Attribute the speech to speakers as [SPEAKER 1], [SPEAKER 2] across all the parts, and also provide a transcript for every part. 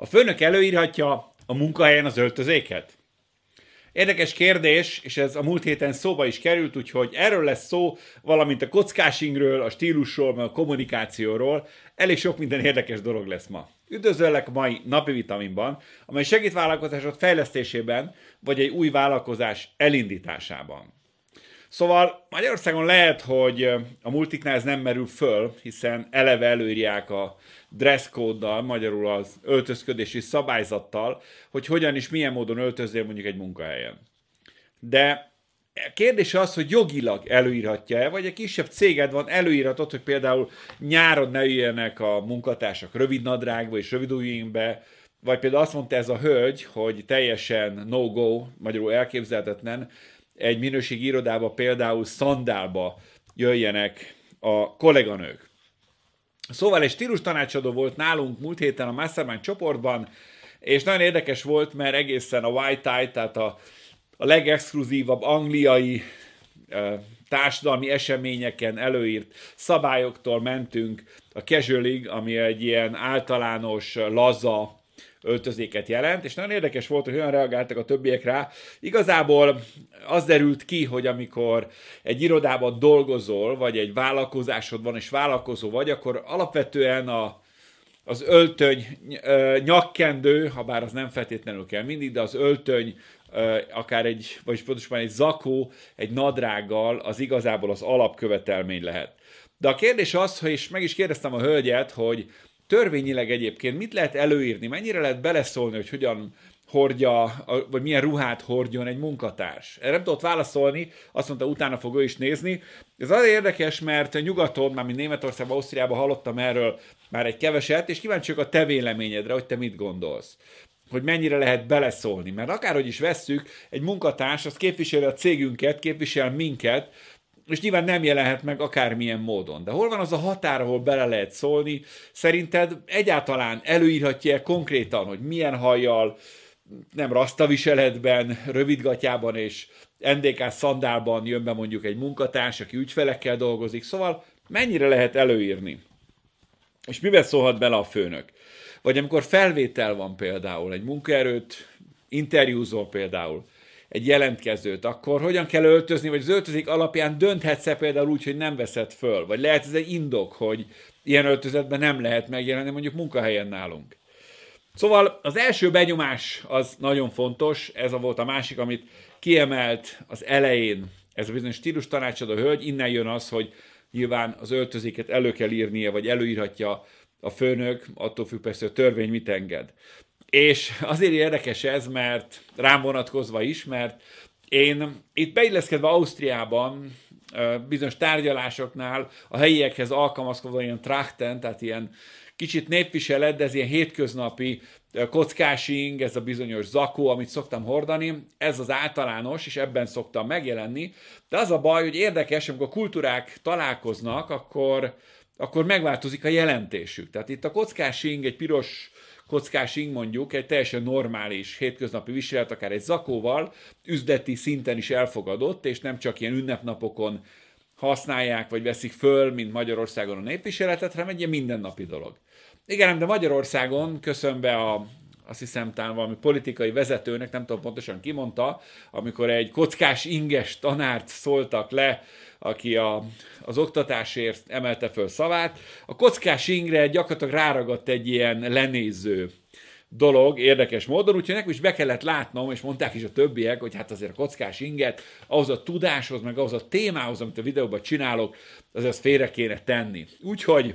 [SPEAKER 1] A főnök előírhatja a munkahelyen az öltözéket? Érdekes kérdés, és ez a múlt héten szóba is került, úgyhogy erről lesz szó, valamint a kockásingről, a stílusról, meg a kommunikációról. Elég sok minden érdekes dolog lesz ma. Üdvözöllek mai napi vitaminban, amely segít vállalkozásod fejlesztésében, vagy egy új vállalkozás elindításában. Szóval Magyarországon lehet, hogy a multiknál ez nem merül föl, hiszen eleve előírják a dresscode-dal, magyarul az öltözködési szabályzattal, hogy hogyan és milyen módon öltözzél mondjuk egy munkahelyen. De kérdés az, hogy jogilag előírhatja-e, vagy egy kisebb céged van előíratott, hogy például nyáron ne üljenek a munkatársak rövid nadrágba és rövid ujjénbe, vagy például azt mondta ez a hölgy, hogy teljesen no-go, magyarul elképzelhetetlen, egy minőségi irodába, például szandálba jöjjenek a kolléganők. Szóval egy stílus tanácsadó volt nálunk múlt héten a Mastermind csoportban, és nagyon érdekes volt, mert egészen a white tie, tehát a, a legexkluzívabb angliai e, társadalmi eseményeken előírt szabályoktól mentünk a casualig, ami egy ilyen általános, laza, öltözéket jelent, és nagyon érdekes volt, hogy olyan reagáltak a többiek rá. Igazából az derült ki, hogy amikor egy irodában dolgozol, vagy egy vállalkozásod van, és vállalkozó vagy, akkor alapvetően a, az öltöny nyakkendő, ha bár az nem feltétlenül kell mindig, de az öltöny akár egy, vagyis pontosabban egy zakó, egy nadrággal az igazából az alapkövetelmény lehet. De a kérdés az, hogy és meg is kérdeztem a hölgyet, hogy Törvényileg egyébként mit lehet előírni, mennyire lehet beleszólni, hogy hogyan hordja, vagy milyen ruhát hordjon egy munkatárs. Erre nem tudott válaszolni, azt mondta, utána fog ő is nézni. Ez azért érdekes, mert nyugaton, már mint Németországban, Ausztriában hallottam erről már egy keveset, és kíváncsiak a te véleményedre, hogy te mit gondolsz hogy mennyire lehet beleszólni. Mert akárhogy is vesszük, egy munkatárs az képviseli a cégünket, képvisel minket, és nyilván nem jelenhet meg akármilyen módon. De hol van az a határ, ahol bele lehet szólni? Szerinted egyáltalán előírhatja konkrétan, hogy milyen hajjal, nem rasta viseletben, rövidgatjában és NDK szandálban jön be mondjuk egy munkatárs, aki ügyfelekkel dolgozik, szóval mennyire lehet előírni? És miben szólhat bele a főnök? Vagy amikor felvétel van például, egy munkaerőt interjúzol például, egy jelentkezőt, akkor hogyan kell öltözni, vagy az öltözék alapján dönthetsz-e például úgy, hogy nem veszed föl, vagy lehet ez egy indok, hogy ilyen öltözetben nem lehet megjelenni mondjuk munkahelyen nálunk. Szóval az első benyomás az nagyon fontos, ez a volt a másik, amit kiemelt az elején ez a bizonyos stílus tanácsadó hölgy, innen jön az, hogy nyilván az öltözéket elő kell írnia, vagy előírhatja a főnök, attól függ persze, hogy a törvény mit enged. És azért érdekes ez, mert rám vonatkozva is, mert én itt beilleszkedve Ausztriában bizonyos tárgyalásoknál a helyiekhez alkalmazkodva ilyen trachten, tehát ilyen kicsit népviselet, de ez ilyen hétköznapi kockásing, ez a bizonyos zakó, amit szoktam hordani, ez az általános, és ebben szoktam megjelenni, de az a baj, hogy érdekes, amikor kultúrák találkoznak, akkor, akkor megváltozik a jelentésük. Tehát itt a kockásing egy piros kockásig mondjuk egy teljesen normális hétköznapi viselet, akár egy zakóval, üzleti szinten is elfogadott, és nem csak ilyen ünnepnapokon használják, vagy veszik föl, mint Magyarországon a népviseletet, hanem egy ilyen mindennapi dolog. Igen, de Magyarországon köszönve a azt hiszem talán valami politikai vezetőnek, nem tudom pontosan ki mondta, amikor egy kockás inges tanárt szóltak le, aki a, az oktatásért emelte föl szavát, a kockás ingre gyakorlatilag ráragadt egy ilyen lenéző dolog érdekes módon, úgyhogy nekem is be kellett látnom, és mondták is a többiek, hogy hát azért a kockás inget, ahhoz a tudáshoz, meg ahhoz a témához, amit a videóban csinálok, az ezt félre kéne tenni. Úgyhogy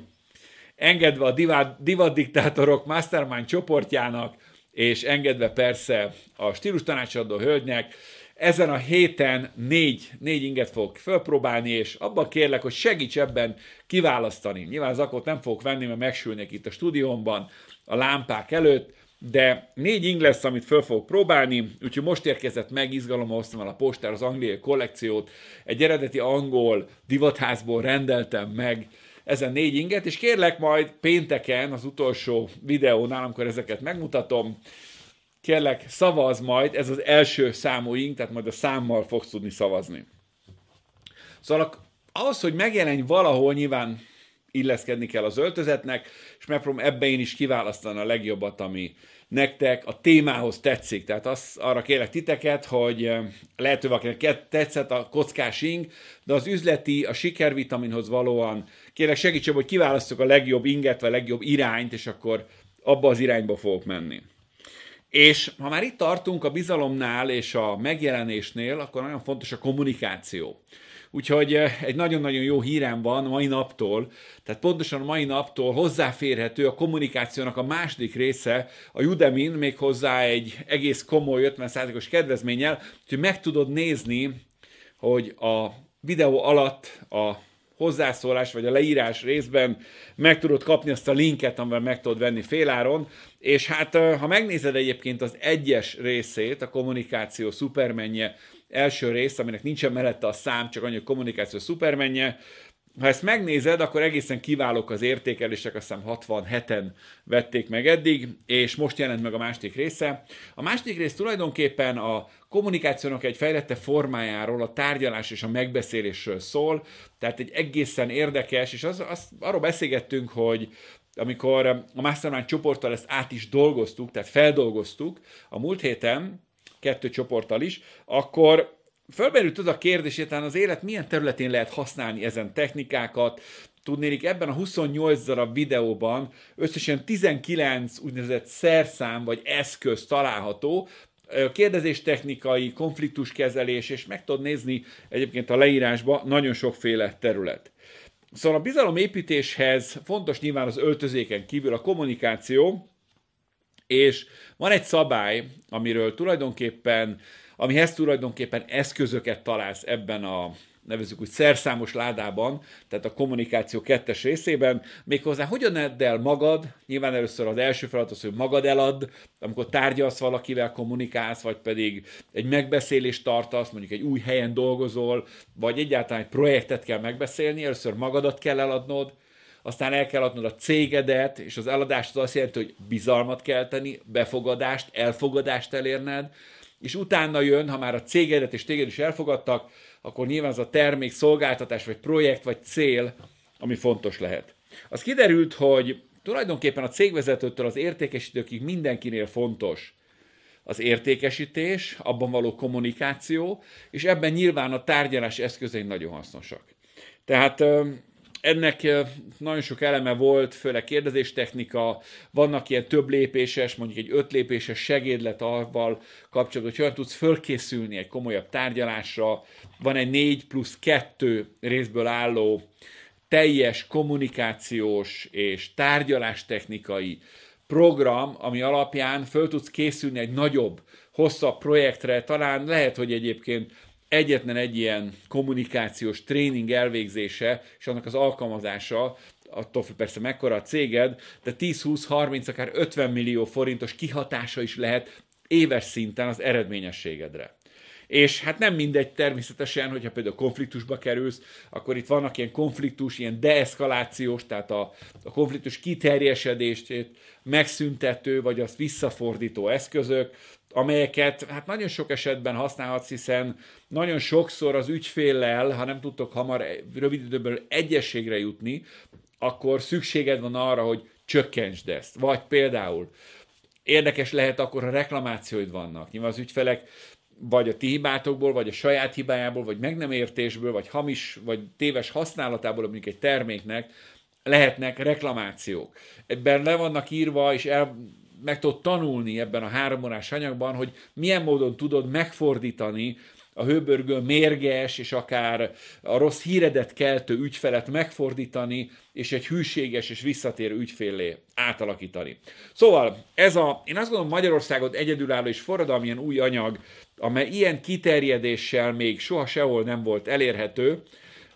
[SPEAKER 1] engedve a divad, divad diktátorok mastermind csoportjának, és engedve persze a stílus tanácsadó hölgynek, ezen a héten négy, négy inget fogok felpróbálni, és abban kérlek, hogy segíts ebben kiválasztani. Nyilván zakot nem fogok venni, mert megsülnék itt a stúdiómban, a lámpák előtt, de négy ing lesz, amit föl fogok próbálni, úgyhogy most érkezett meg, izgalommal hoztam el a postár az angliai kollekciót, egy eredeti angol divatházból rendeltem meg, ezen négy inget, és kérlek majd pénteken az utolsó videónál, amikor ezeket megmutatom, kérlek szavaz majd, ez az első számú ing tehát majd a számmal fogsz tudni szavazni. Szóval ahhoz, hogy megjelenj valahol, nyilván illeszkedni kell az öltözetnek, és megpróbálom ebbe én is kiválasztani a legjobbat, ami, nektek a témához tetszik. Tehát az, arra kérlek titeket, hogy eh, lehető, hogy valakinek tetszett a ing, de az üzleti, a sikervitaminhoz valóan kérlek segítsen, hogy kiválasztok a legjobb inget, vagy a legjobb irányt, és akkor abba az irányba fogok menni. És ha már itt tartunk a bizalomnál és a megjelenésnél, akkor nagyon fontos a kommunikáció. Úgyhogy eh, egy nagyon-nagyon jó hírem van mai naptól, tehát pontosan mai naptól hozzáférhető a kommunikációnak a második része a Udemy-n, méghozzá egy egész komoly 50%-os kedvezménnyel, hogy meg tudod nézni, hogy a videó alatt a hozzászólás vagy a leírás részben meg tudod kapni azt a linket, amivel meg tudod venni féláron, és hát eh, ha megnézed egyébként az egyes részét, a kommunikáció szupermenje első rész, aminek nincsen mellette a szám, csak annyi, hogy kommunikáció szupermenje, ha ezt megnézed, akkor egészen kiválók az értékelések, azt hiszem 67-en vették meg eddig, és most jelent meg a második része. A második rész tulajdonképpen a kommunikációnak egy fejlette formájáról, a tárgyalás és a megbeszélésről szól, tehát egy egészen érdekes, és az, az, arról beszélgettünk, hogy amikor a Mastermind csoporttal ezt át is dolgoztuk, tehát feldolgoztuk, a múlt héten kettő csoporttal is, akkor fölmerült az a kérdés, hogy az élet milyen területén lehet használni ezen technikákat, Tudnélik, ebben a 28 darab videóban összesen 19 úgynevezett szerszám vagy eszköz található, kérdezéstechnikai, konfliktuskezelés, és meg tudod nézni egyébként a leírásba nagyon sokféle terület. Szóval a bizalomépítéshez fontos nyilván az öltözéken kívül a kommunikáció, és van egy szabály, amiről tulajdonképpen, amihez tulajdonképpen eszközöket találsz ebben a nevezük úgy szerszámos ládában, tehát a kommunikáció kettes részében, méghozzá hogyan edd el magad, nyilván először az első feladat az, hogy magad elad, amikor tárgyalsz valakivel, kommunikálsz, vagy pedig egy megbeszélést tartasz, mondjuk egy új helyen dolgozol, vagy egyáltalán egy projektet kell megbeszélni, először magadat kell eladnod, aztán el kell adnod a cégedet, és az eladás az azt jelenti, hogy bizalmat kell tenni, befogadást, elfogadást elérned, és utána jön, ha már a cégedet és téged is elfogadtak, akkor nyilván az a termék, szolgáltatás, vagy projekt, vagy cél, ami fontos lehet. Az kiderült, hogy tulajdonképpen a cégvezetőtől az értékesítőkig mindenkinél fontos az értékesítés, abban való kommunikáció, és ebben nyilván a tárgyalás eszközei nagyon hasznosak. Tehát ennek nagyon sok eleme volt, főleg kérdezéstechnika, vannak ilyen több lépéses, mondjuk egy öt lépéses segédlet avval kapcsolatban, hogy hogyan tudsz fölkészülni egy komolyabb tárgyalásra. Van egy 4 plusz 2 részből álló teljes kommunikációs és tárgyalástechnikai program, ami alapján föl tudsz készülni egy nagyobb, hosszabb projektre, talán lehet, hogy egyébként egyetlen egy ilyen kommunikációs tréning elvégzése és annak az alkalmazása, attól függ persze mekkora a céged, de 10-20-30, akár 50 millió forintos kihatása is lehet éves szinten az eredményességedre. És hát nem mindegy természetesen, hogyha például konfliktusba kerülsz, akkor itt vannak ilyen konfliktus, ilyen deeszkalációs, tehát a, a konfliktus kiterjesedését megszüntető, vagy azt visszafordító eszközök, amelyeket hát nagyon sok esetben használhatsz, hiszen nagyon sokszor az ügyféllel, ha nem tudtok hamar, rövid időből egyességre jutni, akkor szükséged van arra, hogy csökkentsd ezt. Vagy például érdekes lehet akkor, ha reklamációid vannak. Nyilván az ügyfelek vagy a ti hibátokból, vagy a saját hibájából, vagy meg nem értésből, vagy hamis, vagy téves használatából, mondjuk egy terméknek, lehetnek reklamációk. Ebben le vannak írva, és el, meg tudod tanulni ebben a háromórás anyagban, hogy milyen módon tudod megfordítani a hőbörgő mérges és akár a rossz híredet keltő ügyfelet megfordítani, és egy hűséges és visszatérő ügyfélé átalakítani. Szóval ez a, én azt gondolom Magyarországot egyedülálló és forradalmi új anyag, amely ilyen kiterjedéssel még soha sehol nem volt elérhető,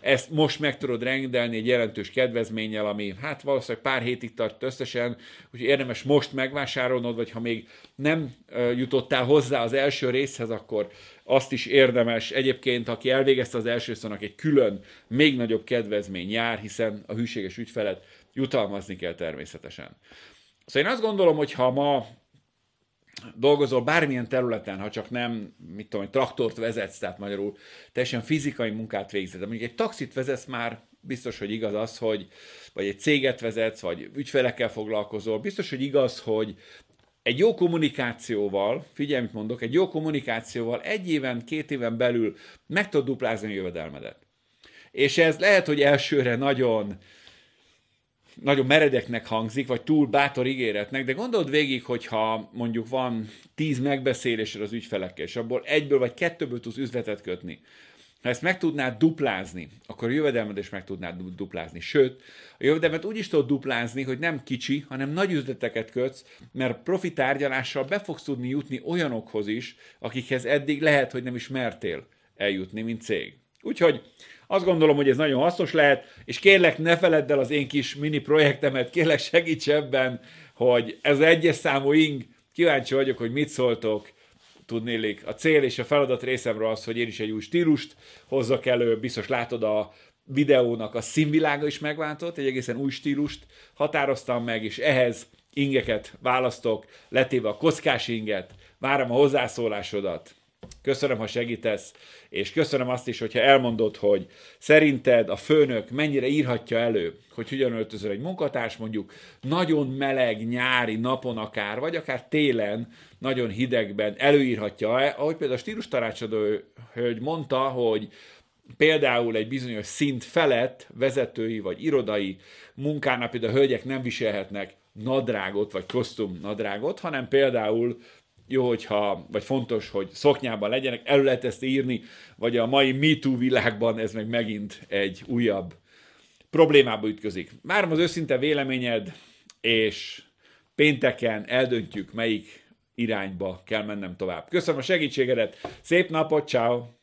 [SPEAKER 1] ezt most meg tudod rendelni egy jelentős kedvezménnyel, ami hát valószínűleg pár hétig tart összesen, úgyhogy érdemes most megvásárolnod, vagy ha még nem jutottál hozzá az első részhez, akkor azt is érdemes. Egyébként, aki elvégezte az első szónak, egy külön, még nagyobb kedvezmény jár, hiszen a hűséges ügyfelet jutalmazni kell természetesen. Szóval én azt gondolom, hogy ha ma dolgozol bármilyen területen, ha csak nem, mit tudom, traktort vezetsz, tehát magyarul teljesen fizikai munkát végzed, mondjuk egy taxit vezetsz már, biztos, hogy igaz az, hogy, vagy egy céget vezetsz, vagy ügyfelekkel foglalkozol, biztos, hogy igaz, hogy egy jó kommunikációval, figyelj, mit mondok, egy jó kommunikációval egy éven, két éven belül meg tudod duplázni a jövedelmedet. És ez lehet, hogy elsőre nagyon nagyon meredeknek hangzik, vagy túl bátor ígéretnek, de gondold végig, hogyha mondjuk van tíz megbeszélésed az ügyfelekkel, és abból egyből vagy kettőből tudsz üzletet kötni, ha ezt meg tudnád duplázni, akkor a jövedelmed is meg tudnád duplázni. Sőt, a jövedelmet úgy is tudod duplázni, hogy nem kicsi, hanem nagy üzleteket kötsz, mert profi tárgyalással be fogsz tudni jutni olyanokhoz is, akikhez eddig lehet, hogy nem is mertél eljutni, mint cég. Úgyhogy azt gondolom, hogy ez nagyon hasznos lehet, és kérlek ne feledd el az én kis mini projektemet, kérlek segíts ebben, hogy ez egyes számú ing, kíváncsi vagyok, hogy mit szóltok, tudnélik. A cél és a feladat részemre az, hogy én is egy új stílust hozzak elő, biztos látod a videónak a színvilága is megváltott, egy egészen új stílust határoztam meg, és ehhez ingeket választok, letéve a kockás inget, várom a hozzászólásodat. Köszönöm, ha segítesz, és köszönöm azt is, hogyha elmondod, hogy szerinted a főnök mennyire írhatja elő, hogy hogyan öltözöl egy munkatárs, mondjuk nagyon meleg nyári napon akár, vagy akár télen, nagyon hidegben előírhatja-e, ahogy például a stílus tanácsadó hölgy mondta, hogy például egy bizonyos szint felett vezetői vagy irodai munkának, például a hölgyek nem viselhetnek nadrágot vagy kosztum nadrágot, hanem például jó, hogyha, vagy fontos, hogy szoknyában legyenek, elő lehet ezt írni, vagy a mai MeToo világban ez meg megint egy újabb problémába ütközik. Várom az őszinte véleményed, és pénteken eldöntjük, melyik irányba kell mennem tovább. Köszönöm a segítségedet, szép napot, ciao.